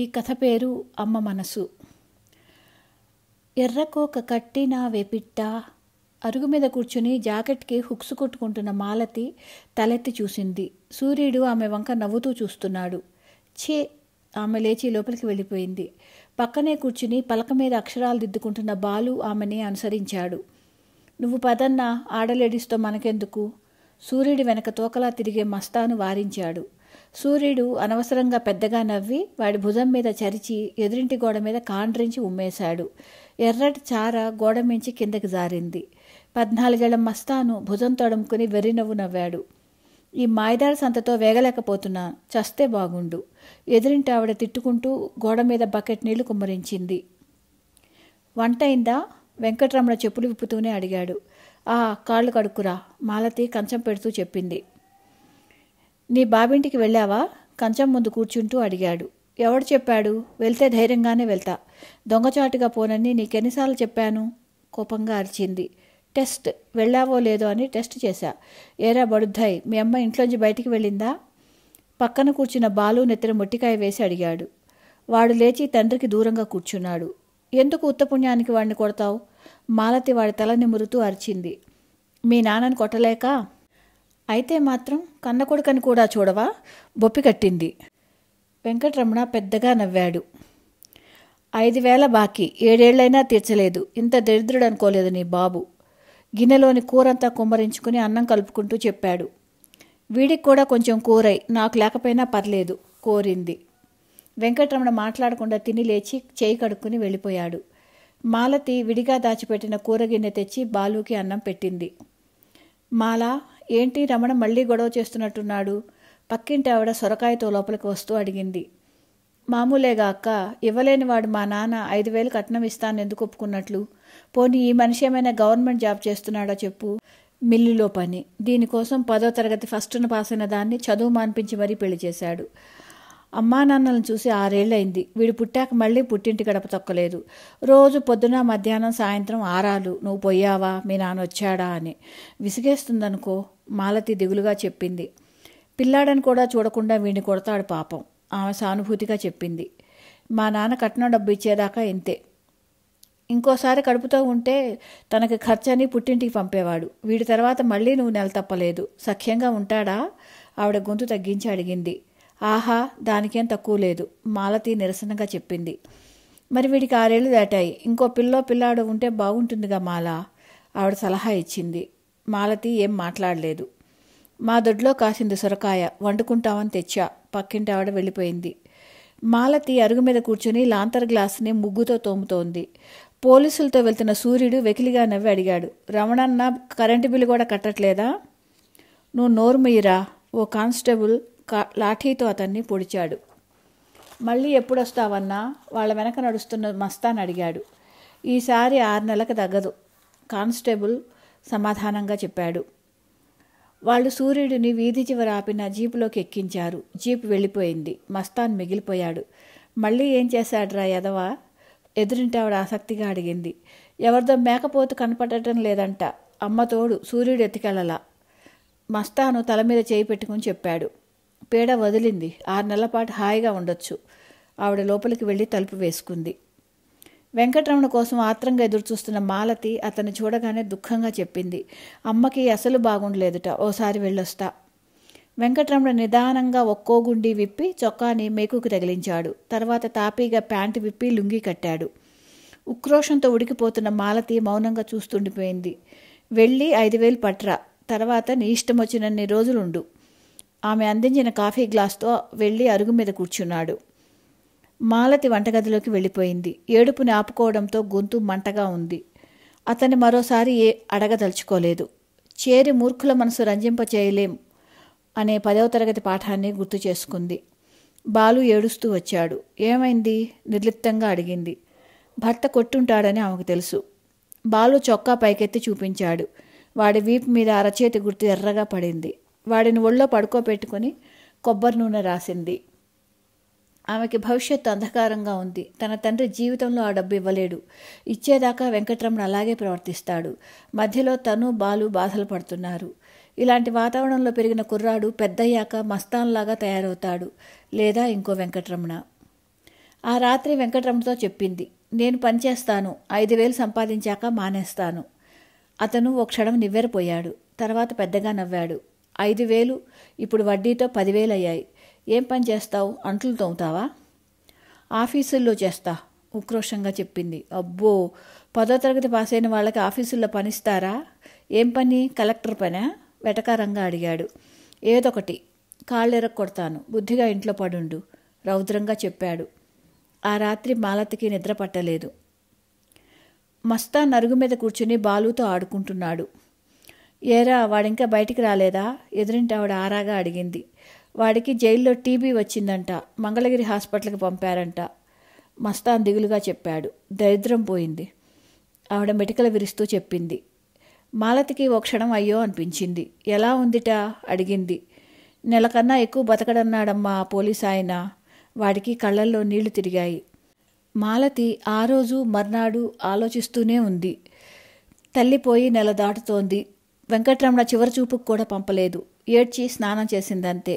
ఈ కథ పేరు అమ్మ మనసు ఎర్రకోక కట్టి నా వెపిట్ట అరుగు మీద కూర్చుని జాకెట్కి హుక్స్ కొట్టుకుంటున్న మాలతి తలెత్తి చూసింది సూర్యుడు ఆమె వంక నవ్వుతూ చూస్తున్నాడు ఛే ఆమె లేచి లోపలికి వెళ్ళిపోయింది పక్కనే కూర్చుని పలక మీద అక్షరాలు దిద్దుకుంటున్న బాలు ఆమెని అనుసరించాడు నువ్వు పదన్నా ఆడలేడీస్తో మనకెందుకు సూర్యుడి వెనక తోకలా తిరిగే మస్తాను వారించాడు సూర్యుడు అనవసరంగా పెద్దగా నవ్వి వాడి భుజం మీద చరిచి ఎదురింటి గోడ మీద కాండ్రించి ఉమ్మేశాడు ఎర్రటి చార గోడ మించి కిందకి జారింది పద్నాలుగేళ్ల మస్తాను భుజం తొడముకుని వెర్రినవ్వు నవ్వాడు ఈ మాయదారి సంతతో వేగలేకపోతున్నా చస్తే బాగుండు ఎదురింటి ఆవిడ తిట్టుకుంటూ గోడ మీద బకెట్ నీళ్లు కుమ్మరించింది వంటైందా వెంకటరమణ చెప్పులు విప్పుతూనే అడిగాడు ఆ కాళ్ళు కడుక్కురా మాలతి కంచం పెడుతూ చెప్పింది నీ బావింటికి వెళ్ళావా కంచం ముందు కూర్చుంటూ అడిగాడు ఎవడు చెప్పాడు వెళ్తే ధైర్యంగానే వెళ్తా దొంగచాటుగా పోనని నీకెన్నిసార్లు చెప్పాను కోపంగా అరిచింది టెస్ట్ వెళ్ళావో లేదో అని టెస్ట్ చేశా ఏరా బడుద్దాయి మీ అమ్మ ఇంట్లోంచి బయటికి వెళ్ళిందా పక్కన కూర్చున్న బాలు నెత్తిన మొట్టికాయ వేసి అడిగాడు వాడు లేచి తండ్రికి దూరంగా కూర్చున్నాడు ఎందుకు ఉత్తపుణ్యానికి వాడిని కొడతావు మాలతి వాడి తల నిమురుతూ అరిచింది మీ నాన్నని కొట్టలేక అయితే మాత్రం కన్నకొడుకని కూడా చూడవా బొప్పి కట్టింది వెంకటరమణ పెద్దగా నవ్వాడు ఐదు వేల బాకీ ఏడేళ్లైనా తీర్చలేదు ఇంత దరిద్రుడు అనుకోలేదు నీ బాబు గిన్నెలోని కూరంతా కుమ్మరించుకుని అన్నం కలుపుకుంటూ చెప్పాడు వీడికి కూడా కొంచెం కూరై నాకు లేకపోయినా పర్లేదు కోరింది వెంకటరమణ మాట్లాడకుండా తిని లేచి చేయి కడుక్కుని వెళ్ళిపోయాడు మాలతి విడిగా దాచిపెట్టిన కూరగిన్నె తెచ్చి బాలుకి అన్నం పెట్టింది మాలా ఏంటి రమణ మళ్ళీ గొడవ చేస్తున్నట్టున్నాడు పక్కింటి ఆవిడ సొరకాయతో లోపలికి వస్తూ అడిగింది మామూలేగా అక్క వాడు మా నాన్న ఐదు వేలు కట్నం ఇస్తాను ఎందుకు ఒప్పుకున్నట్లు పోనీ ఈ మనిషి ఏమైనా గవర్నమెంట్ జాబ్ చేస్తున్నాడో చెప్పు మిల్లులో పని దీనికోసం పదో తరగతి ఫస్ట్ను పాస్ అయిన దాన్ని చదువు మాన్పించి మరీ పెళ్లి చేశాడు అమ్మా నాన్నలను చూసి అయింది వీడు పుట్టాక మళ్ళీ పుట్టింటి గడప తొక్కలేదు రోజు పొద్దున మధ్యాహ్నం సాయంత్రం ఆరాలు నువ్వు పోయావా మీ నాన్న వచ్చాడా అని విసిగేస్తుందనుకో మాలతి దిగులుగా చెప్పింది పిల్లాడని కూడా చూడకుండా వీడిని కొడతాడు పాపం ఆమె సానుభూతిగా చెప్పింది మా నాన్న కట్నం డబ్బు ఇచ్చేదాకా ఇంతే ఇంకోసారి కడుపుతో ఉంటే తనకి ఖర్చని పుట్టింటికి పంపేవాడు వీడి తర్వాత మళ్ళీ నువ్వు నెల తప్పలేదు సఖ్యంగా ఉంటాడా ఆవిడ గొంతు తగ్గించి అడిగింది ఆహా దానికేం తక్కువ లేదు మాలతి నిరసనగా చెప్పింది మరి వీడికి ఆరేళ్ళు దాటాయి ఇంకో పిల్లో పిల్లాడు ఉంటే బాగుంటుందిగా మాల ఆవిడ సలహా ఇచ్చింది మాలతి ఏం మాట్లాడలేదు మా దొడ్లో కాసింది సొరకాయ వండుకుంటామని తెచ్చా పక్కింటి ఆవిడ వెళ్ళిపోయింది మాలతి అరుగు మీద కూర్చుని లాంతర్ గ్లాస్ని ముగ్గుతో తోముతోంది పోలీసులతో వెళ్తున్న సూర్యుడు వెకిలిగా నవ్వి అడిగాడు రమణన్న కరెంటు బిల్లు కూడా కట్టట్లేదా నువ్వు నోరుమయ్యరా ఓ కానిస్టేబుల్ లాఠీతో అతన్ని పొడిచాడు మళ్ళీ ఎప్పుడొస్తావన్నా వాళ్ళ వెనక నడుస్తున్న మస్తాన్ అడిగాడు ఈసారి ఆరు నెలలకు తగ్గదు కానిస్టేబుల్ సమాధానంగా చెప్పాడు వాళ్ళు సూర్యుడిని వీధి చివర ఆపిన జీపులోకి ఎక్కించారు జీప్ వెళ్ళిపోయింది మస్తాన్ మిగిలిపోయాడు మళ్ళీ ఏం చేశాడ్రా యదవ ఎదురింటి ఆవిడ ఆసక్తిగా అడిగింది ఎవరిదో మేకపోతు కనపడటం లేదంట అమ్మతోడు సూర్యుడు ఎత్తికెళ్ళలా మస్తాను తల మీద చేయి పెట్టుకుని చెప్పాడు పేడ వదిలింది ఆరు నెలల పాటు హాయిగా ఉండొచ్చు ఆవిడ లోపలికి వెళ్ళి తలుపు వేసుకుంది వెంకటరమణ కోసం ఆత్రంగా ఎదురుచూస్తున్న మాలతి అతన్ని చూడగానే దుఃఖంగా చెప్పింది అమ్మకి అసలు బాగుండలేదుట ఓసారి వెళ్ళొస్తా వెంకటరమణ నిదానంగా ఒక్కో గుండి విప్పి చొక్కాని మేకుకు తగిలించాడు తర్వాత తాపీగా ప్యాంటు విప్పి లుంగి కట్టాడు ఉక్రోషంతో ఉడికిపోతున్న మాలతి మౌనంగా చూస్తుండిపోయింది వెళ్ళి ఐదు వేలు పట్రా తర్వాత నీ ఇష్టం వచ్చినన్ని రోజులుండు ఆమె అందించిన కాఫీ గ్లాస్తో వెళ్ళి అరుగు మీద కూర్చున్నాడు మాలతి వంటగదిలోకి వెళ్ళిపోయింది ఏడుపుని ఆపుకోవడంతో గొంతు మంటగా ఉంది అతన్ని మరోసారి ఏ అడగదలుచుకోలేదు చేరి మూర్ఖుల మనసు రంజింప చేయలేం అనే పదవ తరగతి పాఠాన్ని గుర్తు చేసుకుంది బాలు ఏడుస్తూ వచ్చాడు ఏమైంది నిర్లిప్తంగా అడిగింది భర్త కొట్టుంటాడని ఆమెకు తెలుసు బాలు చొక్కా పైకెత్తి చూపించాడు వాడి వీపు మీద అరచేతి గుర్తు ఎర్రగా పడింది వాడిని ఒళ్ళో పడుకోబెట్టుకుని కొబ్బరి నూనె రాసింది ఆమెకి భవిష్యత్తు అంధకారంగా ఉంది తన తండ్రి జీవితంలో ఆ డబ్బు ఇవ్వలేడు ఇచ్చేదాకా వెంకట్రమణ అలాగే ప్రవర్తిస్తాడు మధ్యలో తను బాలు బాధలు పడుతున్నారు ఇలాంటి వాతావరణంలో పెరిగిన కుర్రాడు పెద్దయ్యాక మస్తాన్లాగా తయారవుతాడు లేదా ఇంకో వెంకటరమణ ఆ రాత్రి వెంకటరమణతో చెప్పింది నేను పనిచేస్తాను ఐదు వేలు సంపాదించాక మానేస్తాను అతను ఓ క్షణం నివ్వెరపోయాడు తర్వాత పెద్దగా నవ్వాడు ఐదు వేలు ఇప్పుడు వడ్డీతో పదివేలు అయ్యాయి ఏం పని చేస్తావు అంట్లు తోముతావా ఆఫీసుల్లో చేస్తా ఉక్రోషంగా చెప్పింది అబ్బో పదో తరగతి పాస్ అయిన వాళ్ళకి ఆఫీసుల్లో పనిస్తారా ఏం పని కలెక్టర్ పనా వెటకారంగా అడిగాడు ఏదొకటి కాళ్ళెరక్ కొడతాను బుద్ధిగా ఇంట్లో పడుండు రౌద్రంగా చెప్పాడు ఆ రాత్రి మాలతికి నిద్ర పట్టలేదు మస్తా నరుగు మీద కూర్చుని బాలుతో ఆడుకుంటున్నాడు ఏరా వాడింకా బయటికి రాలేదా ఎదురింటి ఆవిడ ఆరాగా అడిగింది వాడికి జైల్లో టీబీ వచ్చిందంట మంగళగిరి హాస్పిటల్కి పంపారంట మస్తాన్ దిగులుగా చెప్పాడు దరిద్రం పోయింది ఆవిడ మెటికలు విరుస్తూ చెప్పింది మాలతికి ఓ క్షణం అయ్యో అనిపించింది ఎలా ఉందిట అడిగింది నెలకన్నా ఎక్కువ బతకడన్నాడమ్మా పోలీస్ ఆయన వాడికి కళ్ళల్లో నీళ్లు తిరిగాయి మాలతి ఆ రోజు మర్నాడు ఆలోచిస్తూనే ఉంది తల్లిపోయి నెల దాటుతోంది వెంకటరమణ చివరి చూపుకు కూడా పంపలేదు ఏడ్చి స్నానం చేసిందంతే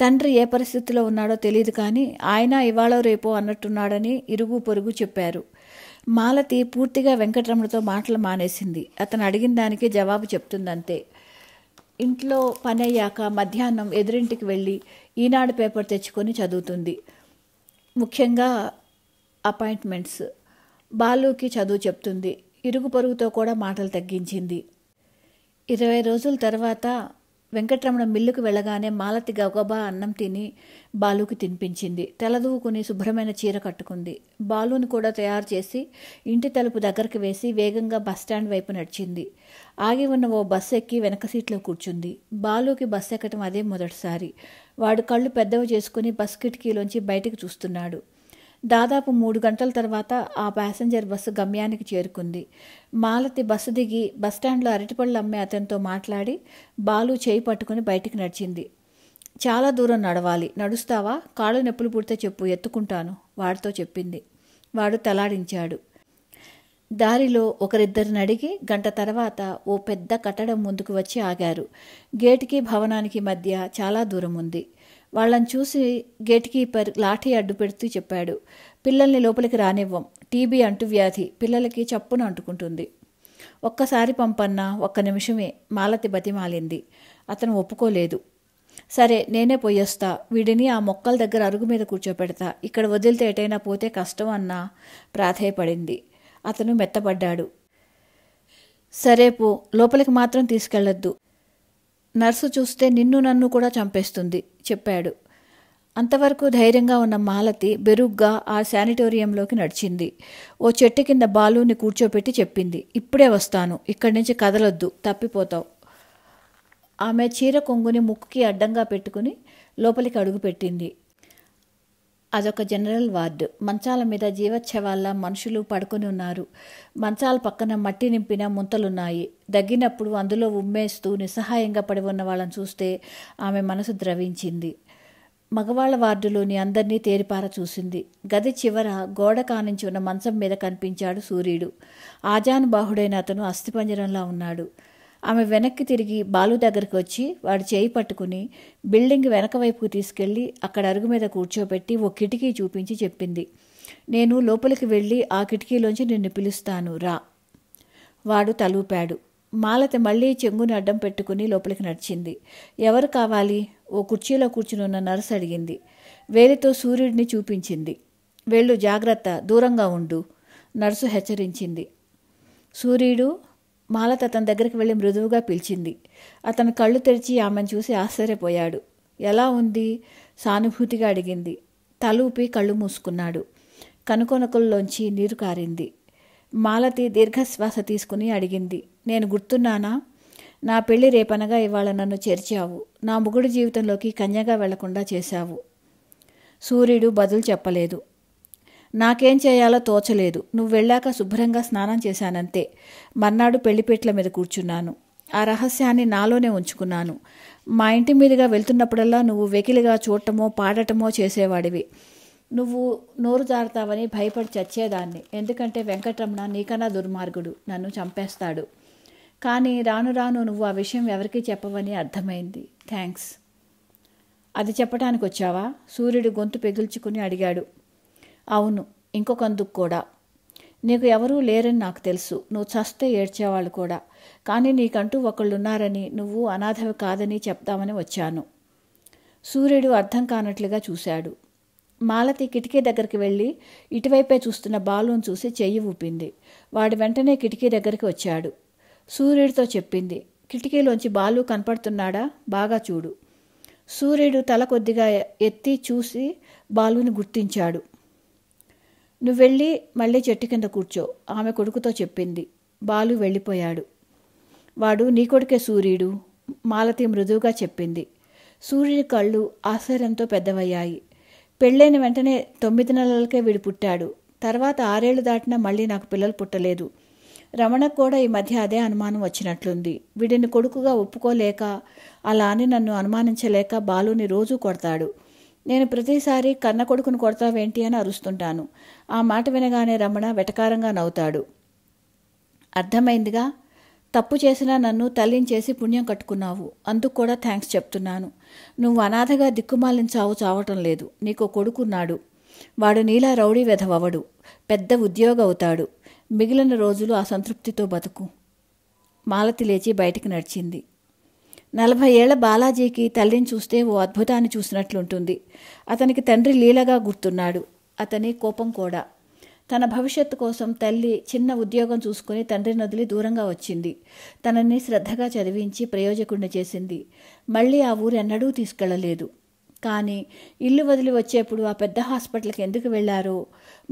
తండ్రి ఏ పరిస్థితిలో ఉన్నాడో తెలియదు కానీ ఆయన ఇవాళ రేపో అన్నట్టున్నాడని ఇరుగు పొరుగు చెప్పారు మాలతి పూర్తిగా వెంకటరమణతో మాటలు మానేసింది అతను అడిగిన దానికి జవాబు చెప్తుందంతే ఇంట్లో పని అయ్యాక మధ్యాహ్నం ఎదురింటికి వెళ్ళి ఈనాడు పేపర్ తెచ్చుకొని చదువుతుంది ముఖ్యంగా అపాయింట్మెంట్స్ బాలుకి చదువు చెప్తుంది ఇరుగు పొరుగుతో కూడా మాటలు తగ్గించింది ఇరవై రోజుల తర్వాత వెంకట్రమణ మిల్లుకు వెళ్ళగానే మాలతి గబగబా అన్నం తిని బాలుకి తినిపించింది తలదూకుని శుభ్రమైన చీర కట్టుకుంది బాలుని కూడా తయారు చేసి ఇంటి తలుపు దగ్గరికి వేసి వేగంగా బస్టాండ్ వైపు నడిచింది ఆగి ఉన్న ఓ బస్సు ఎక్కి వెనక సీట్లో కూర్చుంది బాలుకి బస్సు ఎక్కటం అదే మొదటిసారి వాడు కళ్ళు పెద్దవి చేసుకుని బస్ కిటికీలోంచి బయటకు చూస్తున్నాడు దాదాపు మూడు గంటల తర్వాత ఆ ప్యాసింజర్ బస్సు గమ్యానికి చేరుకుంది మాలతి బస్సు దిగి బస్టాండ్లో అరటిపళ్ళు అమ్మే అతనితో మాట్లాడి బాలు చేయి పట్టుకుని బయటికి నడిచింది చాలా దూరం నడవాలి నడుస్తావా కాళ్ళు నొప్పులు పుడితే చెప్పు ఎత్తుకుంటాను వాడితో చెప్పింది వాడు తలాడించాడు దారిలో ఒకరిద్దరిని అడిగి గంట తర్వాత ఓ పెద్ద కట్టడం ముందుకు వచ్చి ఆగారు గేటుకి భవనానికి మధ్య చాలా దూరం ఉంది వాళ్ళని చూసి గేట్ కీపర్ లాఠీ అడ్డు పెడుతూ చెప్పాడు పిల్లల్ని లోపలికి రానివ్వం టీబీ అంటువ్యాధి పిల్లలకి చప్పున అంటుకుంటుంది ఒక్కసారి పంపన్నా ఒక్క నిమిషమే మాలతి బతిమాలింది అతను ఒప్పుకోలేదు సరే నేనే పోయొస్తా వీడిని ఆ మొక్కల దగ్గర అరుగు మీద కూర్చోపెడతా ఇక్కడ వదిలితే ఎటైనా పోతే కష్టం అన్న ప్రాధేయపడింది అతను మెత్తపడ్డాడు సరే పో లోపలికి మాత్రం తీసుకెళ్లొద్దు నర్సు చూస్తే నిన్ను నన్ను కూడా చంపేస్తుంది చెప్పాడు అంతవరకు ధైర్యంగా ఉన్న మాలతి బెరుగ్గా ఆ శానిటోరియంలోకి నడిచింది ఓ చెట్టు కింద బాలుని కూర్చోపెట్టి చెప్పింది ఇప్పుడే వస్తాను ఇక్కడి నుంచి కదలొద్దు తప్పిపోతావు ఆమె చీర కొంగుని ముక్కుకి అడ్డంగా పెట్టుకుని లోపలికి అడుగుపెట్టింది అదొక జనరల్ వార్డు మంచాల మీద జీవోత్సవాల్లా మనుషులు పడుకుని ఉన్నారు మంచాల పక్కన మట్టి నింపిన ముంతలున్నాయి దగ్గినప్పుడు అందులో ఉమ్మేస్తూ నిస్సహాయంగా పడి ఉన్న వాళ్ళని చూస్తే ఆమె మనసు ద్రవించింది మగవాళ్ల వార్డులోని అందరినీ తేరిపార చూసింది గది చివర గోడ కానించి ఉన్న మంచం మీద కనిపించాడు సూర్యుడు ఆజానుబాహుడైన అతను అస్థిపంజరంలా ఉన్నాడు ఆమె వెనక్కి తిరిగి బాలు దగ్గరికి వచ్చి వాడు చేయి పట్టుకుని బిల్డింగ్ వెనక వైపుకు తీసుకెళ్లి అక్కడ అరుగు మీద కూర్చోబెట్టి ఓ కిటికీ చూపించి చెప్పింది నేను లోపలికి వెళ్ళి ఆ కిటికీలోంచి నిన్ను పిలుస్తాను రా వాడు తలూపాడు మాలతి మళ్లీ చెంగుని అడ్డం పెట్టుకుని లోపలికి నడిచింది ఎవరు కావాలి ఓ కుర్చీలో కూర్చునున్న నర్స్ అడిగింది వేలితో సూర్యుడిని చూపించింది వెళ్ళు జాగ్రత్త దూరంగా ఉండు నర్సు హెచ్చరించింది సూర్యుడు మాలత అతని దగ్గరికి వెళ్ళి మృదువుగా పిలిచింది అతను కళ్ళు తెరిచి ఆమెను చూసి ఆశ్చర్యపోయాడు ఎలా ఉంది సానుభూతిగా అడిగింది తల ఊపి కళ్ళు మూసుకున్నాడు కనుకొనకుల్లోంచి నీరు కారింది మాలతి దీర్ఘశ్వాస తీసుకుని అడిగింది నేను గుర్తున్నానా నా పెళ్లి రేపనగా ఇవాళ నన్ను చేర్చావు నా ముగుడు జీవితంలోకి కన్యగా వెళ్లకుండా చేశావు సూర్యుడు బదులు చెప్పలేదు నాకేం చేయాలో తోచలేదు నువ్వు వెళ్ళాక శుభ్రంగా స్నానం చేశానంతే మర్నాడు పెళ్లిపేట్ల మీద కూర్చున్నాను ఆ రహస్యాన్ని నాలోనే ఉంచుకున్నాను మా ఇంటి మీదుగా వెళ్తున్నప్పుడల్లా నువ్వు వెకిలిగా చూడటమో పాడటమో చేసేవాడివి నువ్వు నోరు జారుతావని భయపడి చచ్చేదాన్ని ఎందుకంటే వెంకటరమణ నీకన్నా దుర్మార్గుడు నన్ను చంపేస్తాడు కానీ రాను రాను నువ్వు ఆ విషయం ఎవరికీ చెప్పవని అర్థమైంది థ్యాంక్స్ అది చెప్పడానికి వచ్చావా సూర్యుడు గొంతు పెగుల్చుకుని అడిగాడు అవును ఇంకొకందుకు కూడా నీకు ఎవరూ లేరని నాకు తెలుసు నువ్వు చస్తే ఏడ్చేవాళ్ళు కూడా కానీ నీకంటూ ఒకళ్ళున్నారని నువ్వు అనాథవి కాదని చెప్తామని వచ్చాను సూర్యుడు అర్థం కానట్లుగా చూశాడు మాలతి కిటికీ దగ్గరికి వెళ్ళి ఇటువైపే చూస్తున్న బాలును చూసి చెయ్యి ఊపింది వాడు వెంటనే కిటికీ దగ్గరికి వచ్చాడు సూర్యుడితో చెప్పింది కిటికీలోంచి బాలు కనపడుతున్నాడా బాగా చూడు సూర్యుడు తల కొద్దిగా ఎత్తి చూసి బాలుని గుర్తించాడు నువ్వు వెళ్ళి మళ్ళీ చెట్టు కింద కూర్చో ఆమె కొడుకుతో చెప్పింది బాలు వెళ్ళిపోయాడు వాడు నీ కొడుకే సూర్యుడు మాలతి మృదువుగా చెప్పింది సూర్యుడి కళ్ళు ఆశ్చర్యంతో పెద్దవయ్యాయి పెళ్ళైన వెంటనే తొమ్మిది నెలలకే వీడు పుట్టాడు తర్వాత ఆరేళ్లు దాటినా మళ్ళీ నాకు పిల్లలు పుట్టలేదు రమణకు కూడా ఈ మధ్య అదే అనుమానం వచ్చినట్లుంది వీడిని కొడుకుగా ఒప్పుకోలేక అలా అని నన్ను అనుమానించలేక బాలుని రోజూ కొడతాడు నేను ప్రతిసారి కన్న కొడుకును కొడతావేంటి అని అరుస్తుంటాను ఆ మాట వినగానే రమణ వెటకారంగా నవ్వుతాడు అర్థమైందిగా తప్పు చేసినా నన్ను తల్లించేసి పుణ్యం కట్టుకున్నావు అందుకు కూడా థ్యాంక్స్ చెప్తున్నాను నువ్వు అనాథగా దిక్కుమాలిన చావు చావటం లేదు నీకు కొడుకున్నాడు వాడు నీలా రౌడీ వెధవవడు పెద్ద ఉద్యోగ అవుతాడు మిగిలిన రోజులు ఆ సంతృప్తితో బతుకు మాలతి లేచి బయటికి నడిచింది నలభై ఏళ్ల బాలాజీకి తల్లిని చూస్తే ఓ అద్భుతాన్ని చూసినట్లుంటుంది అతనికి తండ్రి లీలగా గుర్తున్నాడు అతని కోపం కూడా తన భవిష్యత్తు కోసం తల్లి చిన్న ఉద్యోగం చూసుకుని తండ్రిని వదిలి దూరంగా వచ్చింది తనని శ్రద్ధగా చదివించి ప్రయోజకుడిని చేసింది మళ్ళీ ఆ ఊరు ఎన్నడూ తీసుకెళ్లలేదు కానీ ఇల్లు వదిలి వచ్చేప్పుడు ఆ పెద్ద హాస్పిటల్కి ఎందుకు వెళ్లారో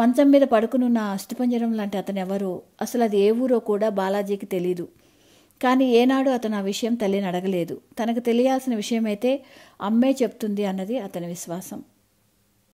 మంచం మీద పడుకునున్న అస్థిపంజరం లాంటి అతను ఎవరో అసలు అది ఏ ఊరో కూడా బాలాజీకి తెలీదు కానీ ఏనాడు అతను ఆ విషయం తల్లిని అడగలేదు తనకు తెలియాల్సిన విషయమైతే అమ్మే చెప్తుంది అన్నది అతని విశ్వాసం